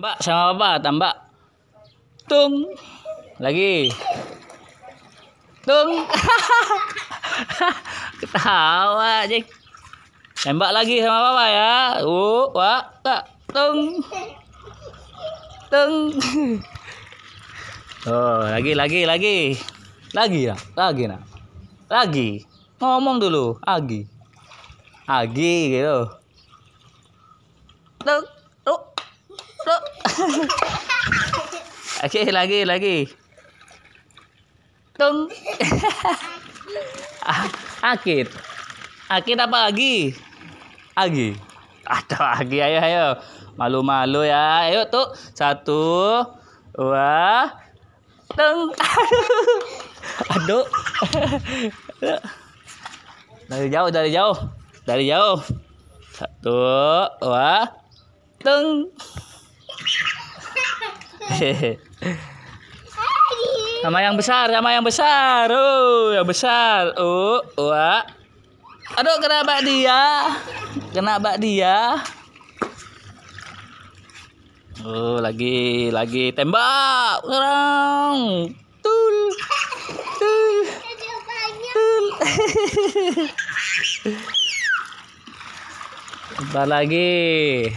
Mbak sama apa? tambah. Tung. Lagi. Tung. Ketawa, aja. Tembak lagi sama apa ya. Uh, wah, tak. Tung. Tung. Oh, lagi, lagi, lagi. Lagi ya, lagi nak. Lagi. Ngomong dulu, lagi. Lagi gitu. Tung. Oke, lagi, lagi. Tung. Akit. Ah, Akit apa lagi? Agi. Ada lagi, ayo, ayo. Malu-malu ya. Ayo tuh. Satu. Dua. Tung. Aduh. Dari jauh, dari jauh. Dari jauh. Satu. Dua. Tung. sama yang besar, sama yang besar. Oh, yang besar. Oh, wah. Aduh, kena bak dia. Kena bak dia. Oh, lagi, lagi tembak. Orang. Tul. Tul. Tul. Tembak lagi.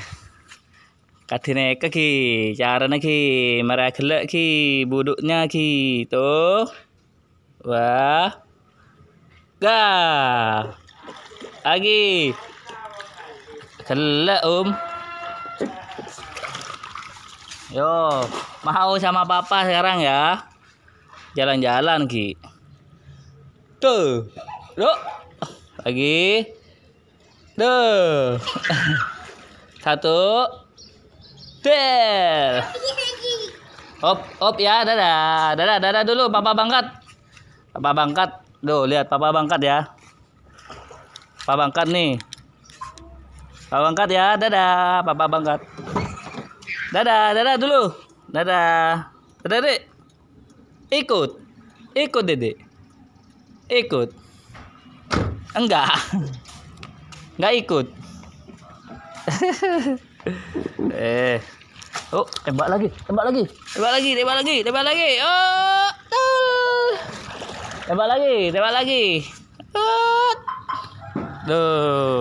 Kadine ki, cara ki, meregelek ki, buduknya ki, tuh. Wah. ga, Lagi. Gelek, Um. Yo, mau sama papa sekarang ya. Jalan-jalan ki. Tuh. Loh. Lagi. Tuh. Satu. Del. Op, op ya, dadah. Dadah, dadah dulu, papa bangkat. Papa bangkat. Tuh, lihat papa bangkat ya. Papa bangkat nih. Papa bangkat ya, dadah. Papa bangkat. Dadah, dadah dulu. Dadah. Dadah, Ikut. Ikut, Dede. Ikut. Enggak. Enggak ikut. Eh. Oh, tembak lagi. Tembak lagi. Tembak lagi, tembak lagi, tembak lagi. Oh, tol. Tembak lagi, tembak lagi. Oh. Tuh.